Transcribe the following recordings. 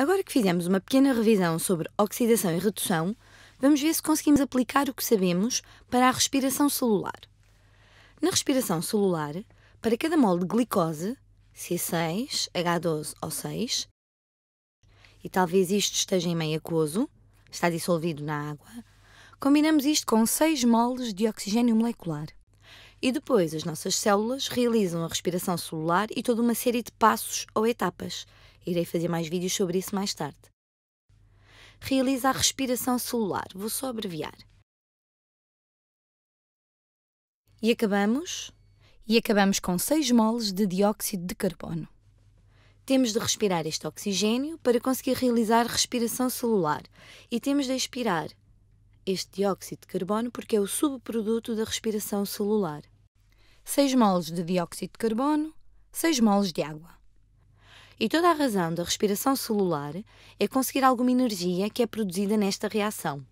Agora que fizemos uma pequena revisão sobre oxidação e redução, vamos ver se conseguimos aplicar o que sabemos para a respiração celular. Na respiração celular, para cada mol de glicose, C6H12O6, e talvez isto esteja em meio aquoso, está dissolvido na água, combinamos isto com 6 moles de oxigênio molecular. E depois as nossas células realizam a respiração celular e toda uma série de passos ou etapas, Irei fazer mais vídeos sobre isso mais tarde. Realiza a respiração celular. Vou só abreviar. E acabamos? E acabamos com 6 moles de dióxido de carbono. Temos de respirar este oxigênio para conseguir realizar respiração celular e temos de expirar este dióxido de carbono porque é o subproduto da respiração celular. 6 moles de dióxido de carbono, 6 moles de água. E toda a razão da respiração celular é conseguir alguma energia que é produzida nesta reação.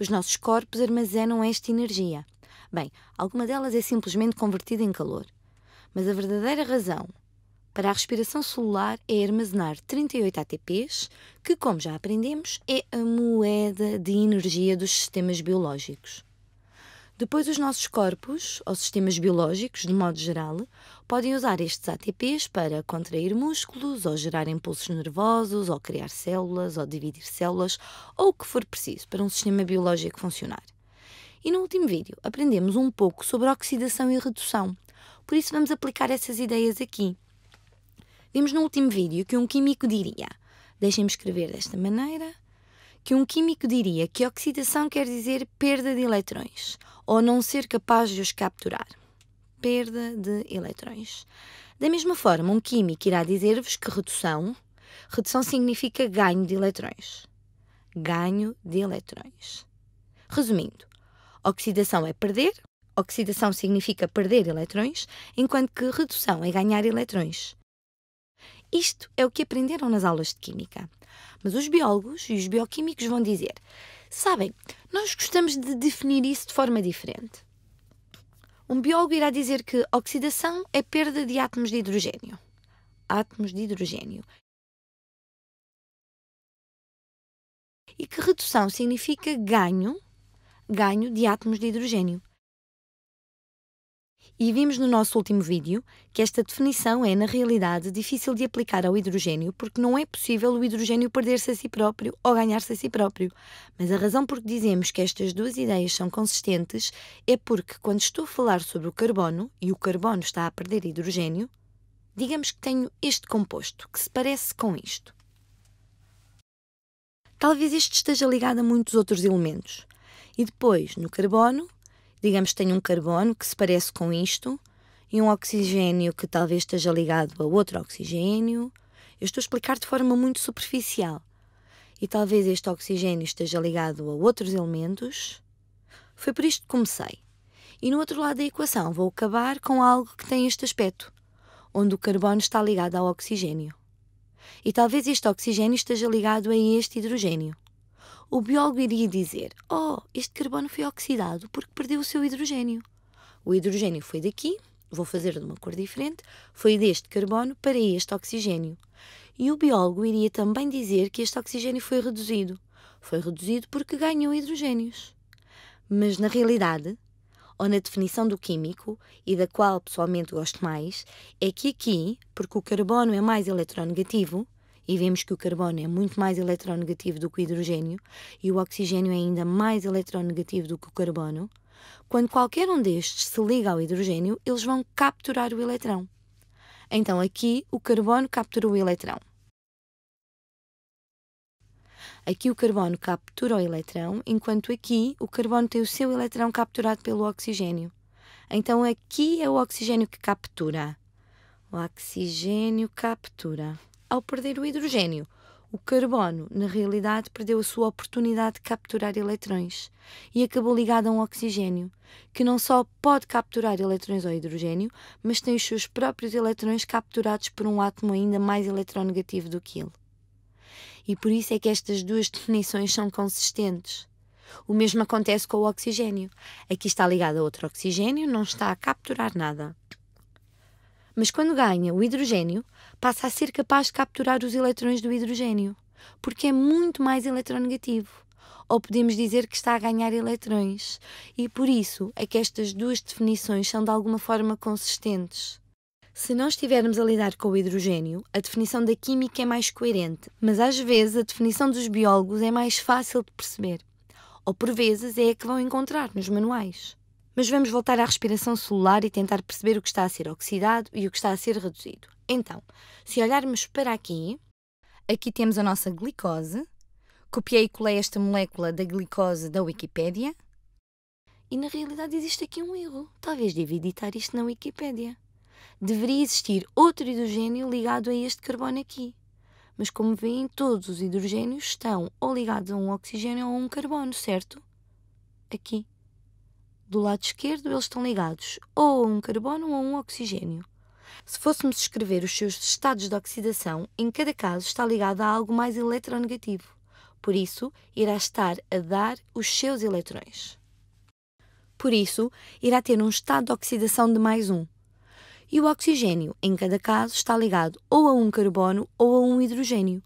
Os nossos corpos armazenam esta energia. Bem, alguma delas é simplesmente convertida em calor. Mas a verdadeira razão para a respiração celular é armazenar 38 ATPs, que, como já aprendemos, é a moeda de energia dos sistemas biológicos. Depois, os nossos corpos, ou sistemas biológicos, de modo geral, podem usar estes ATPs para contrair músculos, ou gerar impulsos nervosos, ou criar células, ou dividir células, ou o que for preciso para um sistema biológico funcionar. E no último vídeo aprendemos um pouco sobre oxidação e redução, por isso vamos aplicar essas ideias aqui. Vimos no último vídeo que um químico diria: deixem-me escrever desta maneira, que um químico diria que oxidação quer dizer perda de eletrões ou não ser capaz de os capturar. Perda de eletrões. Da mesma forma, um químico irá dizer-vos que redução, redução significa ganho de eletrões. Ganho de eletrões. Resumindo, oxidação é perder, oxidação significa perder eletrões, enquanto que redução é ganhar eletrões. Isto é o que aprenderam nas aulas de Química. Mas os biólogos e os bioquímicos vão dizer: sabem, nós gostamos de definir isso de forma diferente. Um biólogo irá dizer que oxidação é perda de átomos de hidrogênio. Átomos de hidrogênio. E que redução significa ganho, ganho de átomos de hidrogênio. E vimos no nosso último vídeo que esta definição é, na realidade, difícil de aplicar ao hidrogênio porque não é possível o hidrogênio perder-se a si próprio ou ganhar-se a si próprio. Mas a razão por que dizemos que estas duas ideias são consistentes é porque, quando estou a falar sobre o carbono e o carbono está a perder hidrogênio, digamos que tenho este composto que se parece com isto. Talvez este esteja ligado a muitos outros elementos. E depois, no carbono, digamos, tem um carbono que se parece com isto e um oxigênio que talvez esteja ligado a outro oxigênio. Eu estou a explicar de forma muito superficial. E talvez este oxigênio esteja ligado a outros elementos. Foi por isto que comecei. E no outro lado da equação vou acabar com algo que tem este aspecto, onde o carbono está ligado ao oxigênio. E talvez este oxigênio esteja ligado a este hidrogênio o biólogo iria dizer: Oh, este carbono foi oxidado porque perdeu o seu hidrogênio. O hidrogênio foi daqui, vou fazer de uma cor diferente, foi deste carbono para este oxigênio. E o biólogo iria também dizer que este oxigênio foi reduzido. Foi reduzido porque ganhou hidrogênios. Mas na realidade, ou na definição do químico, e da qual pessoalmente gosto mais, é que aqui, porque o carbono é mais eletronegativo, e vemos que o carbono é muito mais eletronegativo do que o hidrogênio e o oxigênio é ainda mais eletronegativo do que o carbono, quando qualquer um destes se liga ao hidrogênio, eles vão capturar o eletrão. Então aqui o carbono captura o eletrão. Aqui o carbono captura o eletrão, enquanto aqui o carbono tem o seu eletrão capturado pelo oxigênio. Então aqui é o oxigênio que captura. O oxigênio captura ao perder o hidrogênio, o carbono, na realidade, perdeu a sua oportunidade de capturar eletrões e acabou ligado a um oxigênio, que não só pode capturar eletrões ao hidrogênio, mas tem os seus próprios eletrões capturados por um átomo ainda mais eletronegativo do que ele. E por isso é que estas duas definições são consistentes. O mesmo acontece com o oxigênio. Aqui está ligado a outro oxigênio, não está a capturar nada. Mas quando ganha o hidrogênio, passa a ser capaz de capturar os eletrões do hidrogênio, porque é muito mais eletronegativo. Ou podemos dizer que está a ganhar eletrões, e por isso é que estas duas definições são de alguma forma consistentes. Se não estivermos a lidar com o hidrogênio, a definição da química é mais coerente, mas às vezes a definição dos biólogos é mais fácil de perceber. Ou por vezes é a que vão encontrar nos manuais mas vamos voltar à respiração celular e tentar perceber o que está a ser oxidado e o que está a ser reduzido. Então, se olharmos para aqui, aqui temos a nossa glicose. Copiei e colei esta molécula da glicose da Wikipédia. E na realidade existe aqui um erro. Talvez deva editar isto na Wikipédia. Deveria existir outro hidrogênio ligado a este carbono aqui. Mas como veem, todos os hidrogênios estão ou ligados a um oxigênio ou a um carbono, certo? Aqui do lado esquerdo eles estão ligados ou a um carbono ou a um oxigênio. Se fôssemos escrever os seus estados de oxidação, em cada caso está ligado a algo mais eletronegativo. Por isso, irá estar a dar os seus eletrões. Por isso, irá ter um estado de oxidação de mais um. E o oxigênio, em cada caso, está ligado ou a um carbono ou a um hidrogênio.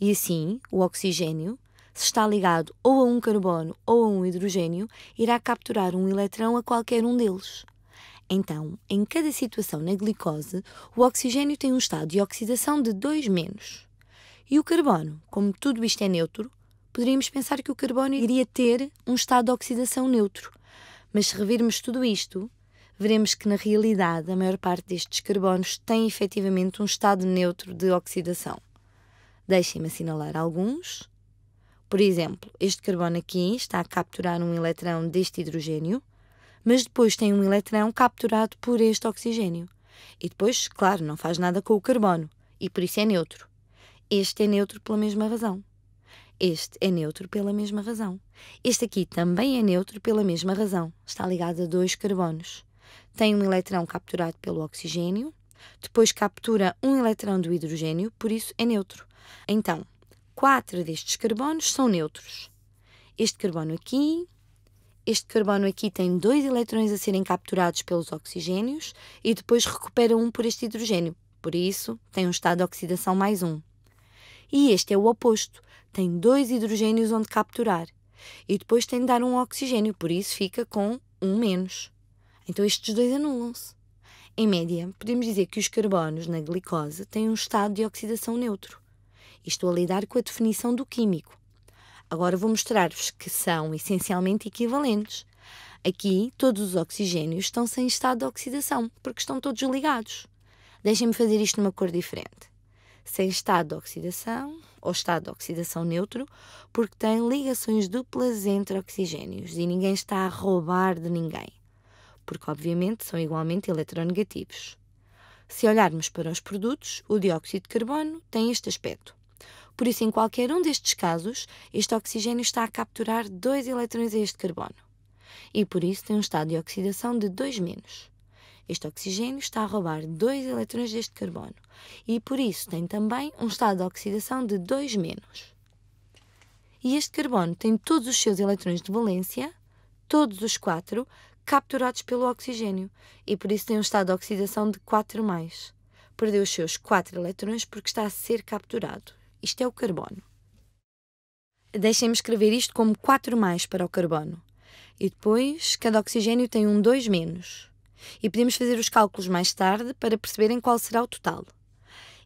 E assim, o oxigênio se está ligado ou a um carbono ou a um hidrogênio, irá capturar um eletrão a qualquer um deles. Então, em cada situação na glicose, o oxigênio tem um estado de oxidação de 2 menos. E o carbono, como tudo isto é neutro, poderíamos pensar que o carbono iria ter um estado de oxidação neutro. Mas se revirmos tudo isto, veremos que na realidade a maior parte destes carbonos tem efetivamente um estado neutro de oxidação. Deixem-me assinalar alguns. Por exemplo, este carbono aqui está a capturar um eletrão deste hidrogênio, mas depois tem um eletrão capturado por este oxigênio. E depois, claro, não faz nada com o carbono, e por isso é neutro. Este é neutro pela mesma razão. Este é neutro pela mesma razão. Este aqui também é neutro pela mesma razão. Está ligado a dois carbonos. Tem um eletrão capturado pelo oxigênio, depois captura um eletrão do hidrogênio, por isso é neutro. Então, quatro destes carbonos são neutros. Este carbono aqui, este carbono aqui tem dois eletrões a serem capturados pelos oxigênios e depois recupera um por este hidrogênio, por isso tem um estado de oxidação mais um. E este é o oposto, tem dois hidrogênios onde capturar e depois tem de dar um oxigênio, por isso fica com um menos. Então estes dois anulam-se. Em média, podemos dizer que os carbonos na glicose têm um estado de oxidação neutro e estou a lidar com a definição do químico. Agora vou mostrar-vos que são essencialmente equivalentes. Aqui, todos os oxigênios estão sem estado de oxidação, porque estão todos ligados. Deixem-me fazer isto numa cor diferente. Sem estado de oxidação, ou estado de oxidação neutro, porque tem ligações duplas entre oxigénios e ninguém está a roubar de ninguém, porque obviamente são igualmente eletronegativos. Se olharmos para os produtos, o dióxido de carbono tem este aspecto. Por isso, em qualquer um destes casos, este oxigênio está a capturar dois eletrões a este carbono. E por isso tem um estado de oxidação de 2 menos. Este oxigênio está a roubar dois eletrões deste carbono e por isso tem também um estado de oxidação de 2 menos. E este carbono tem todos os seus eletrões de valência, todos os quatro, capturados pelo oxigênio e por isso tem um estado de oxidação de 4 mais. Perdeu os seus 4 eletrões porque está a ser capturado. Isto é o carbono. Deixem-me escrever isto como 4 mais para o carbono. E depois, cada oxigênio tem um 2 menos. E podemos fazer os cálculos mais tarde para perceberem qual será o total.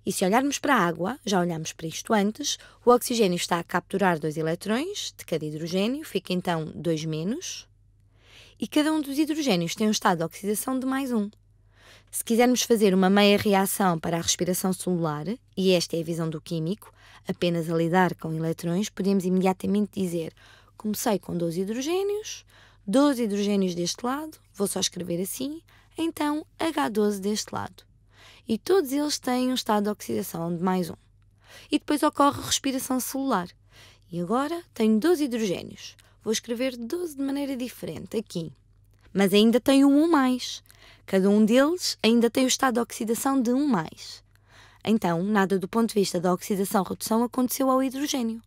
E se olharmos para a água, já olhámos para isto antes, o oxigênio está a capturar dois eletrões de cada hidrogênio, fica então 2 menos. E cada um dos hidrogênios tem um estado de oxidação de mais um. Se quisermos fazer uma meia reação para a respiração celular, e esta é a visão do químico, apenas a lidar com eletrões, podemos imediatamente dizer: comecei com 12 hidrogênios, 12 hidrogênios deste lado, vou só escrever assim, então H12 deste lado. E todos eles têm um estado de oxidação de mais um. E depois ocorre respiração celular. E agora tenho 12 hidrogênios. Vou escrever 12 de maneira diferente aqui. Mas ainda tenho um mais. Cada um deles ainda tem o estado de oxidação de um mais. Então, nada do ponto de vista da oxidação-redução aconteceu ao hidrogênio.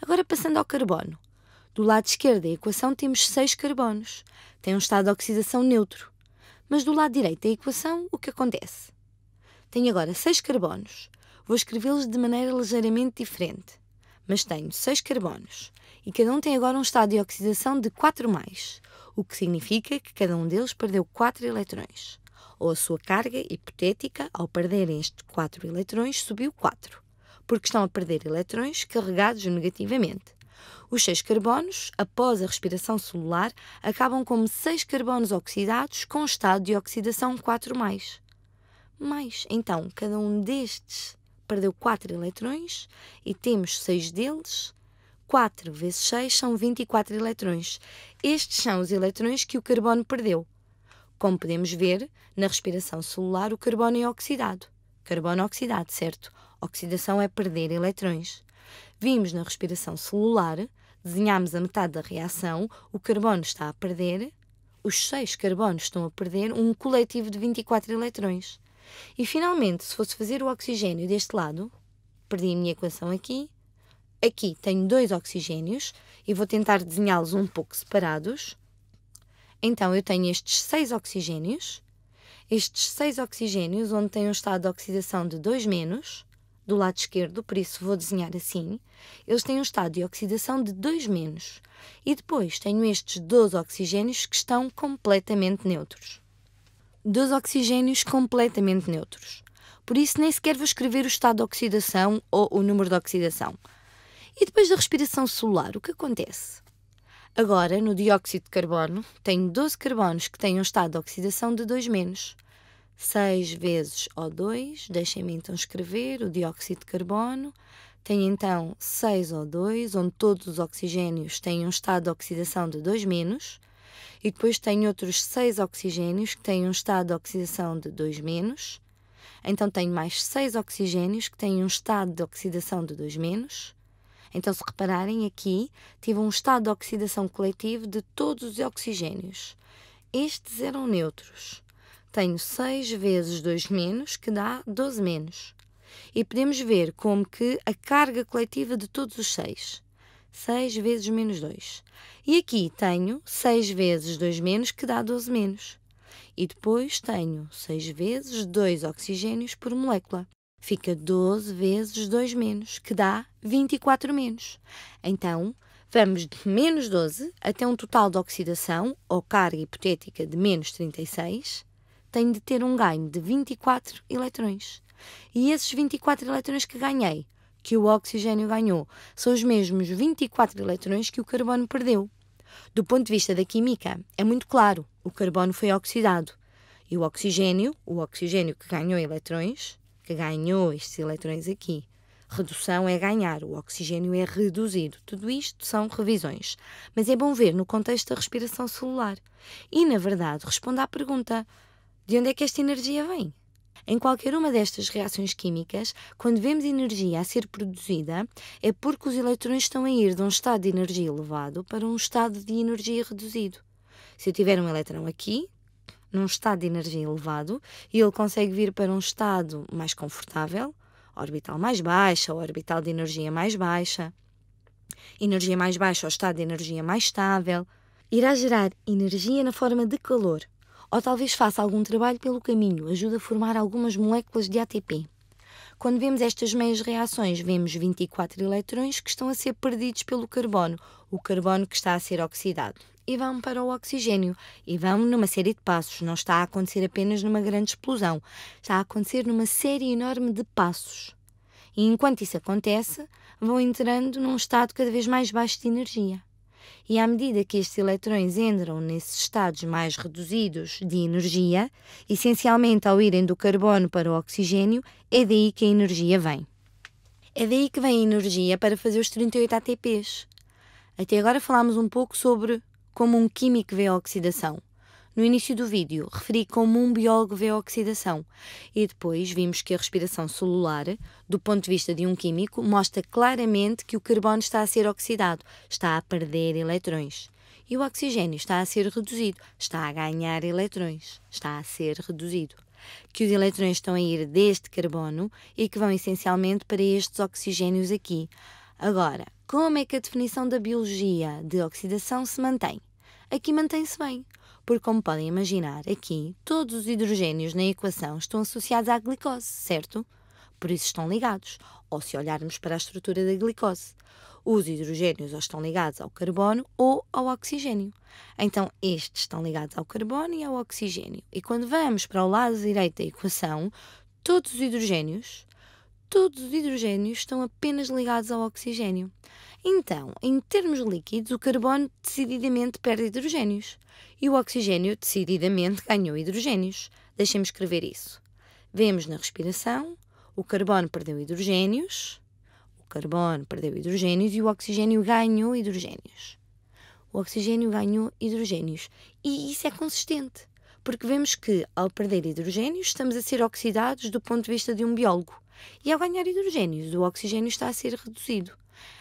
Agora, passando ao carbono. Do lado esquerdo da equação temos seis carbonos. Tem um estado de oxidação neutro. Mas do lado direito da equação, o que acontece? Tenho agora seis carbonos. Vou escrevê-los de maneira ligeiramente diferente. Mas tenho seis carbonos. E cada um tem agora um estado de oxidação de 4 mais, o que significa que cada um deles perdeu 4 eletrões ou a sua carga hipotética, ao perderem estes 4 eletrões, subiu 4, porque estão a perder eletrões carregados negativamente. Os 6 carbonos, após a respiração celular, acabam como 6 carbonos oxidados com estado de oxidação 4 Mais, então, cada um destes perdeu 4 eletrões e temos 6 deles. 4 vezes 6 são 24 eletrões. Estes são os eletrões que o carbono perdeu. Como podemos ver, na respiração celular o carbono é oxidado. Carbono oxidado, certo? Oxidação é perder eletrões. Vimos na respiração celular, desenhámos a metade da reação, o carbono está a perder, os seis carbonos estão a perder um coletivo de 24 eletrões. E finalmente, se fosse fazer o oxigênio deste lado, perdi a minha equação aqui. Aqui tenho dois oxigênios e vou tentar desenhá-los um pouco separados. Então eu tenho estes seis oxigênios, estes seis oxigênios, onde tem um estado de oxidação de 2 menos, do lado esquerdo, por isso vou desenhar assim, eles têm um estado de oxidação de 2 menos. E depois tenho estes 12 oxigênios que estão completamente neutros. Dois oxigênios completamente neutros. Por isso nem sequer vou escrever o estado de oxidação ou o número de oxidação. E depois da respiração celular, o que acontece? Agora, no dióxido de carbono, tenho 12 carbonos que têm um estado de oxidação de 2 menos. 6 vezes O2, deixem-me então escrever o dióxido de carbono. Tenho então 6O2, onde todos os oxigênios têm um estado de oxidação de 2 menos. E depois tenho outros 6 oxigênios que têm um estado de oxidação de 2 menos. Então tenho mais 6 oxigênios que têm um estado de oxidação de 2 menos então, se repararem aqui, tive um estado de oxidação coletivo de todos os oxigênios. Estes eram neutros. Tenho 6 vezes 2 menos, que dá 12 menos. E podemos ver como que a carga coletiva de todos os 6. 6 vezes menos 2. E aqui tenho 6 vezes 2 menos, que dá 12 menos. E depois tenho 6 vezes 2 oxigênios por molécula. Fica 12 vezes 2 menos, que dá 24 menos. Então, vamos de menos 12 até um total de oxidação, ou carga hipotética, de menos 36, tenho de ter um ganho de 24 eletrões. E esses 24 eletrões que ganhei, que o oxigênio ganhou, são os mesmos 24 eletrões que o carbono perdeu. Do ponto de vista da química, é muito claro, o carbono foi oxidado. E o oxigênio, o oxigênio que ganhou eletrões, que ganhou estes eletrões aqui. Redução é ganhar, o oxigênio é reduzido. Tudo isto são revisões. Mas é bom ver no contexto da respiração celular. E, na verdade, responde à pergunta: de onde é que esta energia vem? Em qualquer uma destas reações químicas, quando vemos energia a ser produzida, é porque os eletrões estão a ir de um estado de energia elevado para um estado de energia reduzido. Se eu tiver um eletrão aqui, num estado de energia elevado e ele consegue vir para um estado mais confortável, orbital mais baixa, ou orbital de energia mais baixa, energia mais baixa ou estado de energia mais estável, irá gerar energia na forma de calor, ou talvez faça algum trabalho pelo caminho, ajuda a formar algumas moléculas de ATP. Quando vemos estas meias reações, vemos 24 eletrões que estão a ser perdidos pelo carbono, o carbono que está a ser oxidado e vão para o oxigênio. E vão numa série de passos. Não está a acontecer apenas numa grande explosão. Está a acontecer numa série enorme de passos. E enquanto isso acontece, vão entrando num estado cada vez mais baixo de energia. E à medida que estes eletrões entram nesses estados mais reduzidos de energia, essencialmente ao irem do carbono para o oxigênio, é daí que a energia vem. É daí que vem a energia para fazer os 38 ATPs. Até agora falámos um pouco sobre como um químico vê a oxidação. No início do vídeo, referi como um biólogo vê a oxidação e depois vimos que a respiração celular, do ponto de vista de um químico, mostra claramente que o carbono está a ser oxidado, está a perder eletrões. E o oxigênio está a ser reduzido, está a ganhar eletrões, está a ser reduzido. Que os eletrões estão a ir deste carbono e que vão essencialmente para estes oxigênios aqui. Agora, como é que a definição da biologia de oxidação se mantém? aqui mantém-se bem. Porque, como podem imaginar, aqui todos os hidrogênios na equação estão associados à glicose, certo? Por isso estão ligados, ou se olharmos para a estrutura da glicose. Os hidrogênios ou estão ligados ao carbono ou ao oxigênio. Então, estes estão ligados ao carbono e ao oxigênio. E quando vamos para o lado direito da equação, todos os hidrogênios todos os hidrogênios estão apenas ligados ao oxigênio. Então, em termos líquidos, o carbono decididamente perde hidrogênios e o oxigênio decididamente ganhou hidrogênios. Deixem-me escrever isso. Vemos na respiração, o carbono perdeu hidrogênios, o carbono perdeu hidrogênios e o oxigênio ganhou hidrogênios. O oxigênio ganhou hidrogênios e isso é consistente, porque vemos que ao perder hidrogênios estamos a ser oxidados do ponto de vista de um biólogo e ao ganhar hidrogênios, o oxigênio está a ser reduzido.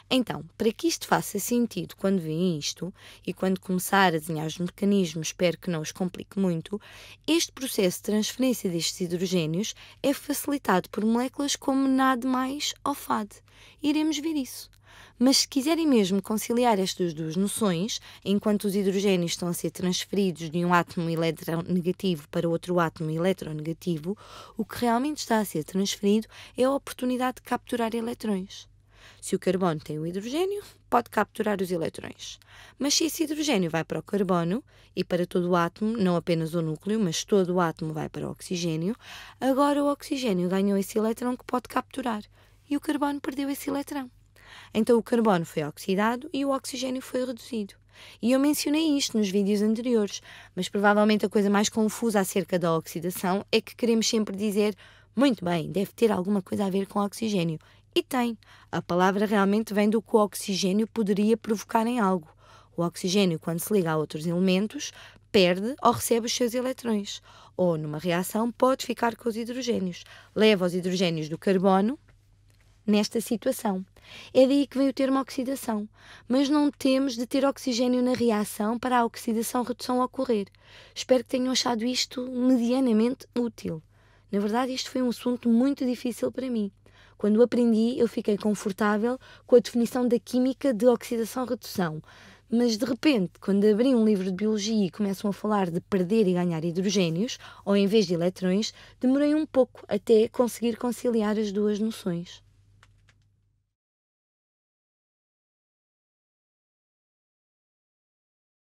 Então, para que isto faça sentido quando veem isto e quando começar a desenhar os mecanismos, espero que não os complique muito, este processo de transferência destes hidrogênios é facilitado por moléculas como NAD+, ou FAD. Iremos ver isso. Mas se quiserem mesmo conciliar estas duas noções, enquanto os hidrogênios estão a ser transferidos de um átomo eletronegativo para outro átomo eletronegativo, o que realmente está a ser transferido é a oportunidade de capturar eletrões. Se o carbono tem o hidrogênio, pode capturar os eletrões. Mas se esse hidrogênio vai para o carbono, e para todo o átomo, não apenas o núcleo, mas todo o átomo vai para o oxigênio, agora o oxigênio ganhou esse eletrão que pode capturar e o carbono perdeu esse eletrão. Então o carbono foi oxidado e o oxigênio foi reduzido. E eu mencionei isto nos vídeos anteriores, mas provavelmente a coisa mais confusa acerca da oxidação é que queremos sempre dizer: muito bem, deve ter alguma coisa a ver com oxigênio. E tem. A palavra realmente vem do que o oxigênio poderia provocar em algo. O oxigênio, quando se liga a outros elementos, perde ou recebe os seus eletrões. Ou, numa reação, pode ficar com os hidrogênios. Leva os hidrogênios do carbono nesta situação. É daí que vem o termo oxidação, mas não temos de ter oxigênio na reação para a oxidação-redução ocorrer. Espero que tenham achado isto medianamente útil. Na verdade, isto foi um assunto muito difícil para mim. Quando aprendi, eu fiquei confortável com a definição da química de oxidação-redução. Mas de repente, quando abri um livro de biologia e começam a falar de perder e ganhar hidrogênios, ou em vez de eletrões, demorei um pouco até conseguir conciliar as duas noções.